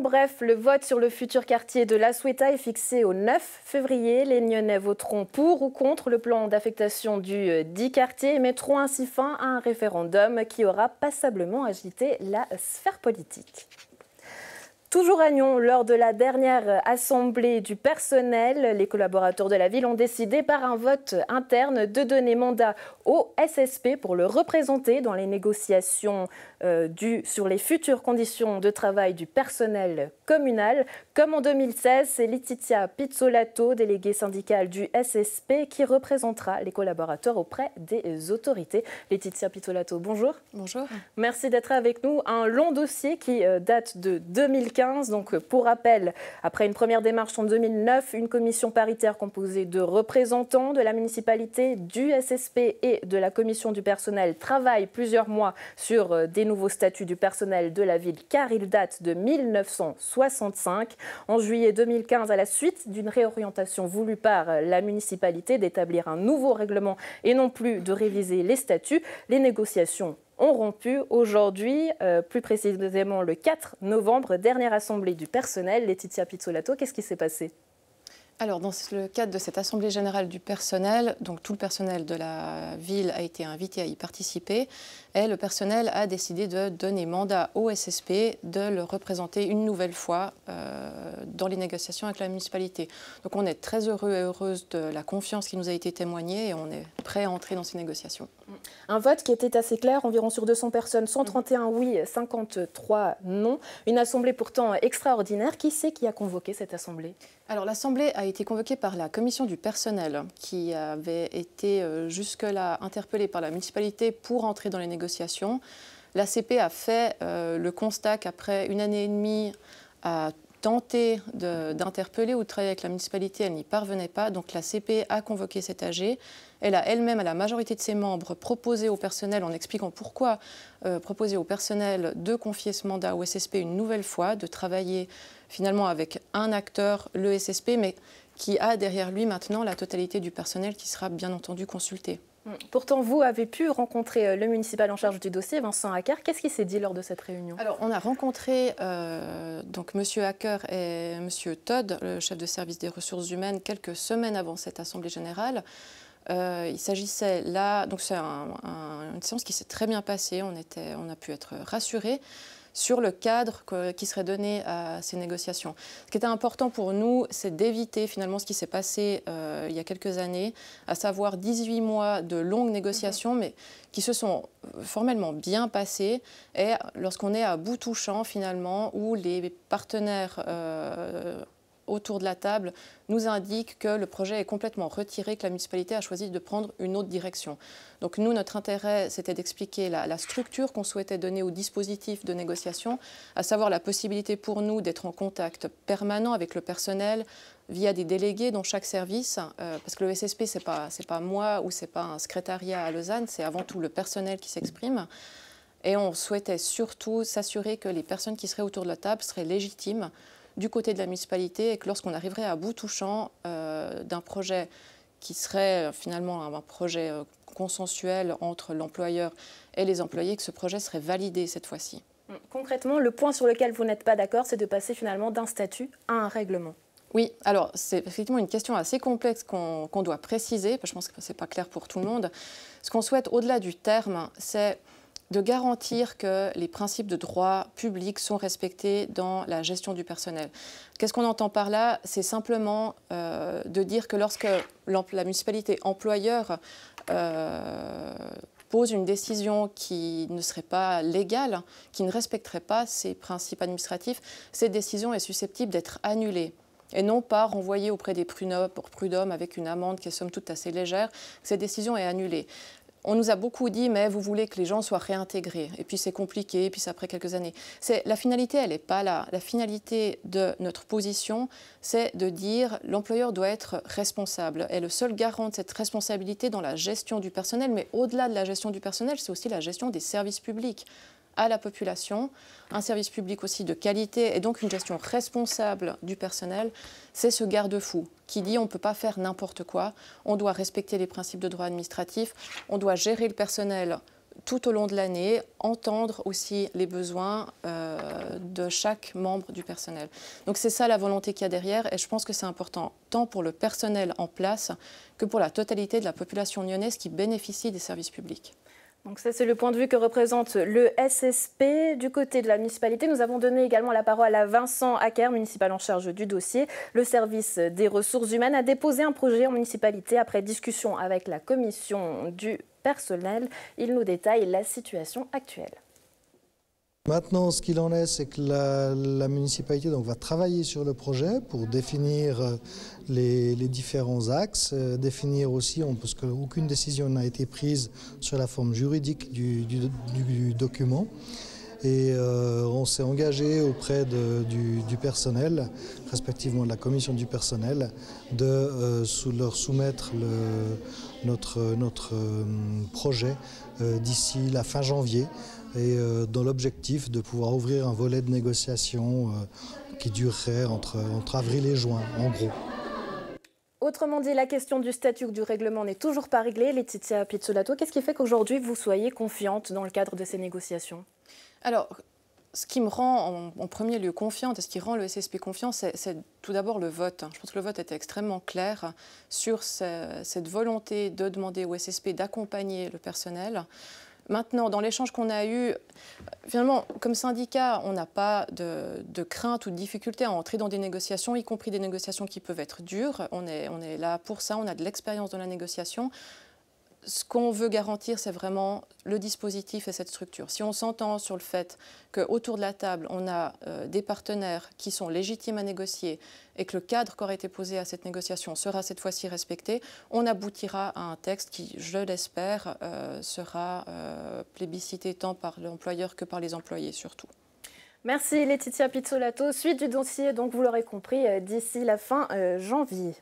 bref, le vote sur le futur quartier de La Sueta est fixé au 9 février. Les Lyonnais voteront pour ou contre le plan d'affectation du euh, dit quartier et mettront ainsi fin à un référendum qui aura passablement agité la sphère politique. Toujours à Nyon, lors de la dernière assemblée du personnel, les collaborateurs de la ville ont décidé par un vote interne de donner mandat au SSP pour le représenter dans les négociations euh, du, sur les futures conditions de travail du personnel communal. Comme en 2016, c'est Laetitia Pizzolato, déléguée syndicale du SSP, qui représentera les collaborateurs auprès des autorités. Laetitia Pizzolato, bonjour. Bonjour. Merci d'être avec nous. Un long dossier qui euh, date de 2015 donc, pour rappel, après une première démarche en 2009, une commission paritaire composée de représentants de la municipalité, du SSP et de la commission du personnel travaille plusieurs mois sur euh, des nouveaux statuts du personnel de la ville car ils datent de 1965. En juillet 2015, à la suite d'une réorientation voulue par euh, la municipalité d'établir un nouveau règlement et non plus de réviser les statuts, les négociations ont rompu aujourd'hui, euh, plus précisément le 4 novembre, dernière assemblée du personnel. Laetitia Pizzolato, qu'est-ce qui s'est passé alors, dans le cadre de cette Assemblée générale du personnel, donc tout le personnel de la ville a été invité à y participer et le personnel a décidé de donner mandat au SSP de le représenter une nouvelle fois euh, dans les négociations avec la municipalité. Donc, on est très heureux et heureuse de la confiance qui nous a été témoignée et on est prêt à entrer dans ces négociations. Mm. Un vote qui était assez clair, environ sur 200 personnes, 131 mm. oui, 53 non. Une assemblée pourtant extraordinaire. Qui c'est qui a convoqué cette assemblée Alors l'assemblée a été convoquée par la commission du personnel qui avait été euh, jusque-là interpellée par la municipalité pour entrer dans les négociations. L'ACP a fait euh, le constat qu'après une année et demie à tenté d'interpeller ou de travailler avec la municipalité, elle n'y parvenait pas. Donc la CP a convoqué cet AG. Elle a elle-même, à la majorité de ses membres, proposé au personnel, en expliquant pourquoi, euh, proposer au personnel de confier ce mandat au SSP une nouvelle fois, de travailler finalement avec un acteur, le SSP, mais qui a derrière lui maintenant la totalité du personnel qui sera bien entendu consulté. Mm. Pourtant, vous avez pu rencontrer euh, le municipal en charge du dossier, Vincent Hacker. Qu'est-ce qui s'est dit lors de cette réunion Alors, on a rencontré euh, donc Monsieur Hacker et M. Todd, le chef de service des ressources humaines, quelques semaines avant cette assemblée générale. Euh, il s'agissait là, donc c'est une séance qui s'est très bien passée, on, était, on a pu être rassurés sur le cadre qui serait donné à ces négociations. Ce qui était important pour nous, c'est d'éviter finalement ce qui s'est passé euh, il y a quelques années, à savoir 18 mois de longues négociations, mhm. mais qui se sont euh, formellement bien passées, et lorsqu'on est à bout touchant finalement, où les partenaires autour de la table nous indique que le projet est complètement retiré, que la municipalité a choisi de prendre une autre direction. Donc nous, notre intérêt, c'était d'expliquer la, structure qu'on souhaitait donner au dispositif de négociation, à savoir la possibilité pour nous d'être en contact permanent avec le personnel via des délégués dans chaque service, euh, parce que le SSP, ce n'est pas, pas moi ou ce n'est pas un secrétariat à Lausanne, c'est avant tout le personnel qui s'exprime. Et on souhaitait surtout s'assurer que les personnes qui seraient autour de la table seraient légitimes du côté de la municipalité et que lorsqu'on arriverait à bout touchant euh, d'un projet qui serait euh, finalement un projet euh, consensuel entre l'employeur et les employés, que ce projet serait validé cette fois-ci. Hum, concrètement, le point sur lequel vous n'êtes pas d'accord, c'est de passer finalement d'un statut à un règlement. Oui, alors c'est effectivement une question assez complexe qu'on doit préciser, parce que je pense que ce n'est pas clair pour tout le monde. Ce qu'on souhaite au-delà du terme, c'est de garantir que les principes de droit public sont respectés dans la gestion du personnel. Qu'est-ce qu'on entend par là C'est simplement euh, de dire que lorsque la municipalité employeur euh, pose une décision qui ne serait pas légale, qui ne respecterait pas ces principes administratifs, cette décision est susceptible d'être annulée et non pas renvoyée auprès des prud'hommes avec une amende qui est somme toute assez légère. Cette décision est annulée. On nous a beaucoup dit, mais vous voulez que les gens soient réintégrés. Et puis c'est compliqué, et puis ça après quelques années. C'est, la finalité, elle n'est pas là. La finalité de notre position, c'est de dire l'employeur doit être responsable. est le seul garant de cette responsabilité dans la gestion du personnel, mais au-delà de la gestion du personnel, c'est aussi la gestion des services publics à la population, un service public aussi de qualité et donc une gestion responsable du personnel, c'est ce garde-fou qui dit on ne peut pas faire n'importe quoi, on doit respecter les principes de droit administratif, on doit gérer le personnel tout au long de l'année, entendre aussi les besoins euh, de chaque membre du personnel. Donc c'est ça la volonté qu'il y a derrière et je pense que c'est important tant pour le personnel en place que pour la totalité de la population lyonnaise qui bénéficie des services publics. Donc ça, c'est le point de vue que représente le SSP. Du côté de la municipalité, nous avons donné également la parole à Vincent Acker, municipal en charge du dossier. Le service des ressources humaines a déposé un projet en municipalité après discussion avec la commission du personnel. Il nous détaille la situation actuelle. Maintenant, ce qu'il en est, c'est que la, municipalité donc, va travailler sur le projet pour définir euh, les, différents axes, euh, définir aussi, parce qu'aucune décision n'a été prise sur la forme juridique du, document. Et euh, on s'est engagé auprès du, personnel, respectivement de la commission du personnel, de leur soumettre notre projet d'ici la fin janvier et euh, dans l'objectif de pouvoir ouvrir un volet de négociation euh, qui durerait entre, entre avril et juin, en gros. Autrement dit, la question du statut du règlement n'est toujours pas réglée. Laetitia Pizzolato, qu'est-ce qui fait qu'aujourd'hui vous soyez confiante dans le cadre de ces négociations Alors, ce qui me rend en, premier lieu confiante et ce qui rend le SSP confiant, c'est tout d'abord le vote. Je pense que le vote était extrêmement clair sur cette volonté de demander au SSP d'accompagner le personnel Maintenant, dans l'échange qu'on a eu, finalement, comme syndicat, on n'a pas de, crainte ou de difficulté à entrer dans des négociations, y compris des négociations qui peuvent être dures. On est, on est là pour ça, on a de l'expérience dans la négociation ce qu'on veut garantir, c'est vraiment le dispositif et cette structure. Si on s'entend sur le fait qu'autour de la table, on a euh, des partenaires qui sont légitimes à négocier et que le cadre qui aura été posé à cette négociation sera cette fois-ci respecté, on aboutira à un texte qui, je l'espère, euh, sera euh, plébiscité tant par l'employeur que par les employés surtout. Merci Laetitia Pizzolato. Suite du dossier, donc vous l'aurez compris, d'ici la fin janvier.